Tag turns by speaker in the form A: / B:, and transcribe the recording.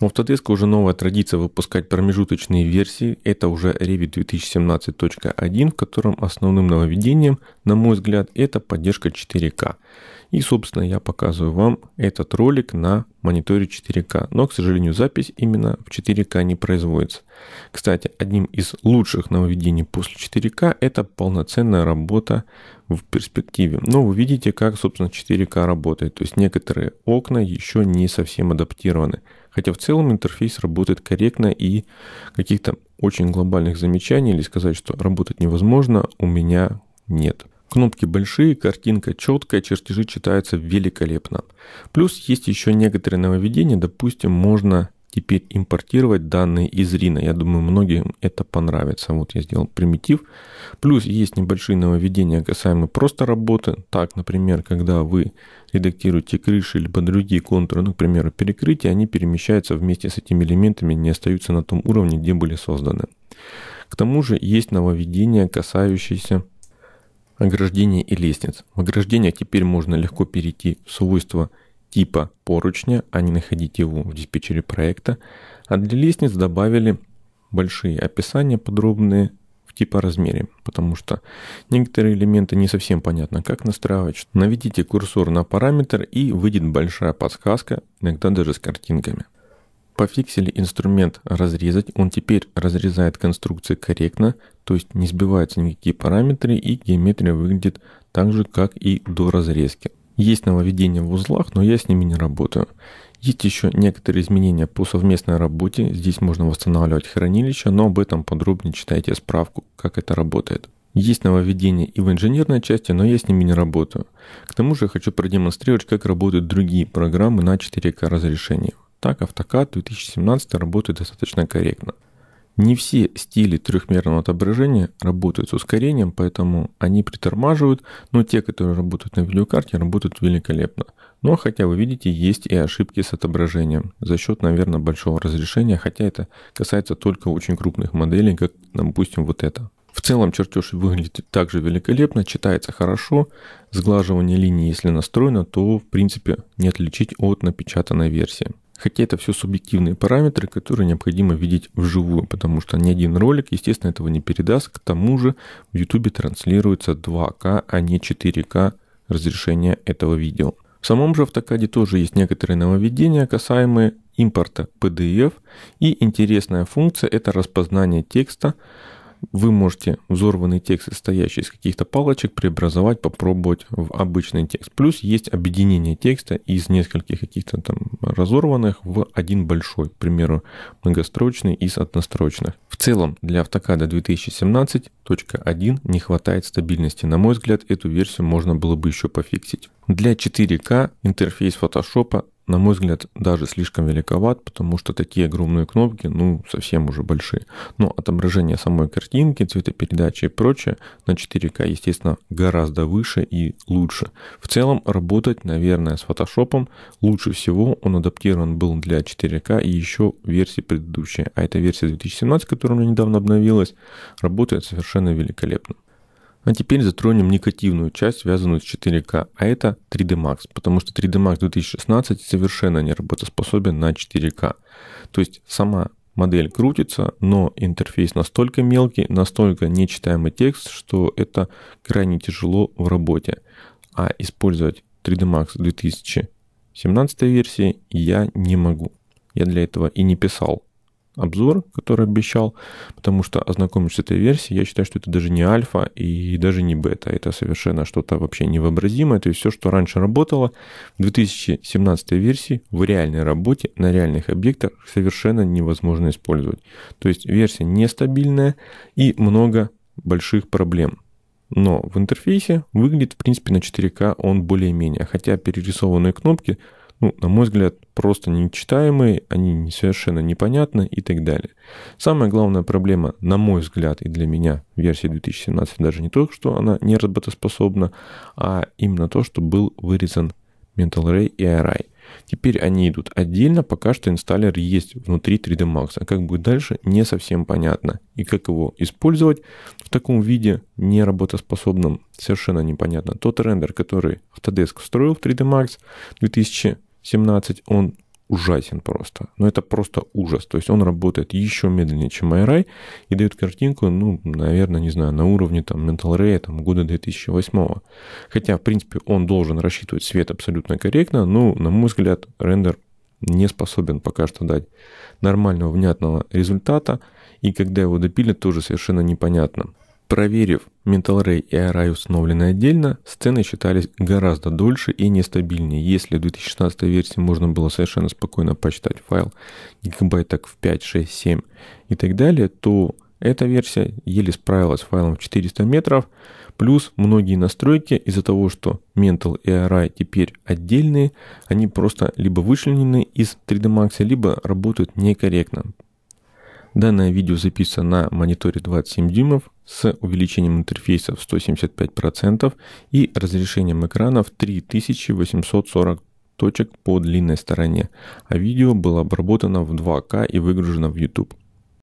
A: У Autodesk уже новая традиция выпускать промежуточные версии, это уже Revit 2017.1, в котором основным нововведением, на мой взгляд, это поддержка 4К. И, собственно, я показываю вам этот ролик на мониторе 4К. Но, к сожалению, запись именно в 4К не производится. Кстати, одним из лучших нововведений после 4К это полноценная работа в перспективе. Но вы видите, как, собственно, 4К работает. То есть некоторые окна еще не совсем адаптированы. Хотя в целом интерфейс работает корректно и каких-то очень глобальных замечаний или сказать, что работать невозможно, у меня нет. Кнопки большие, картинка четкая, чертежи читаются великолепно. Плюс есть еще некоторые нововведения, допустим, можно теперь импортировать данные из Рина. Я думаю, многим это понравится. Вот я сделал примитив. Плюс есть небольшие нововведения касаемо просто работы. Так, например, когда вы редактируете крыши либо другие контуры, ну, к примеру, перекрытия, они перемещаются вместе с этими элементами, не остаются на том уровне, где были созданы. К тому же есть нововведения, касающиеся ограждения и лестниц. В ограждениях теперь можно легко перейти в свойства типа поручня, а не находить его в диспетчере проекта, а для лестниц добавили большие описания подробные в типа размере, потому что некоторые элементы не совсем понятно, как настраивать. Наведите курсор на параметр и выйдет большая подсказка, иногда даже с картинками. Пофиксили инструмент «Разрезать», он теперь разрезает конструкции корректно, то есть не сбиваются никакие параметры и геометрия выглядит так же, как и до разрезки. Есть нововведения в узлах, но я с ними не работаю. Есть еще некоторые изменения по совместной работе. Здесь можно восстанавливать хранилище, но об этом подробнее читайте справку, как это работает. Есть нововведения и в инженерной части, но я с ними не работаю. К тому же хочу продемонстрировать, как работают другие программы на 4К разрешении. Так, AutoCAD 2017 работает достаточно корректно. Не все стили трехмерного отображения работают с ускорением, поэтому они притормаживают, но те, которые работают на видеокарте, работают великолепно. Но хотя вы видите, есть и ошибки с отображением за счет, наверное, большого разрешения, хотя это касается только очень крупных моделей, как, допустим, вот это. В целом чертеж выглядит также великолепно, читается хорошо, сглаживание линий, если настроено, то в принципе не отличить от напечатанной версии. Хотя это все субъективные параметры, которые необходимо видеть вживую, потому что ни один ролик, естественно, этого не передаст. К тому же в YouTube транслируется 2К, а не 4К разрешение этого видео. В самом же автокаде тоже есть некоторые нововведения, касаемые импорта PDF. И интересная функция – это распознание текста вы можете взорванный текст, состоящий из каких-то палочек, преобразовать, попробовать в обычный текст. Плюс есть объединение текста из нескольких каких-то там разорванных в один большой, к примеру, многострочный из однострочных. В целом для AutoCAD 2017 5.1 не хватает стабильности. На мой взгляд, эту версию можно было бы еще пофиксить. Для 4К интерфейс Photoshop, на мой взгляд, даже слишком великоват, потому что такие огромные кнопки, ну, совсем уже большие. Но отображение самой картинки, цветопередачи и прочее на 4К, естественно, гораздо выше и лучше. В целом, работать, наверное, с Photoshop лучше всего. Он адаптирован был для 4К и еще версии предыдущие. А эта версия 2017, которая у меня недавно обновилась, работает совершенно совершенно великолепным. А теперь затронем негативную часть, связанную с 4К, а это 3D Max, потому что 3D Max 2016 совершенно не работоспособен на 4К. То есть сама модель крутится, но интерфейс настолько мелкий, настолько нечитаемый текст, что это крайне тяжело в работе. А использовать 3D Max 2017 версии я не могу. Я для этого и не писал обзор, который обещал, потому что ознакомившись с этой версией, я считаю, что это даже не альфа и даже не бета. Это совершенно что-то вообще невообразимое. То есть все, что раньше работало в 2017 версии в реальной работе на реальных объектах совершенно невозможно использовать. То есть версия нестабильная и много больших проблем. Но в интерфейсе выглядит, в принципе, на 4К он более-менее. Хотя перерисованные кнопки ну, на мой взгляд, просто нечитаемые, они совершенно непонятны и так далее. Самая главная проблема, на мой взгляд, и для меня версии 2017 даже не то, что она не работоспособна, а именно то, что был вырезан Mental Ray и IRI. Теперь они идут отдельно, пока что инсталлер есть внутри 3D Max, а как будет дальше, не совсем понятно. И как его использовать в таком виде, не работоспособном, совершенно непонятно. Тот рендер, который Autodesk встроил в 3D Max 2000 17, он ужасен просто. Но ну, это просто ужас. То есть он работает еще медленнее, чем MyRay, и дает картинку, ну, наверное, не знаю, на уровне там Mental Ray там, года 2008. Хотя, в принципе, он должен рассчитывать свет абсолютно корректно, но, на мой взгляд, рендер не способен пока что дать нормального, внятного результата, и когда его допили, тоже совершенно непонятно. Проверив Metal Ray и Array установлены отдельно, сцены считались гораздо дольше и нестабильнее. Если в 2016 версии можно было совершенно спокойно почитать файл гигабайт так в 5, 6, 7 и так далее, то эта версия еле справилась с файлом в 400 метров. Плюс многие настройки из-за того, что Mental и Array теперь отдельные, они просто либо вычленены из 3D Max, либо работают некорректно. Данное видео записано на мониторе 27 дюймов, с увеличением интерфейса в 175% и разрешением экрана в 3840 точек по длинной стороне, а видео было обработано в 2К и выгружено в YouTube.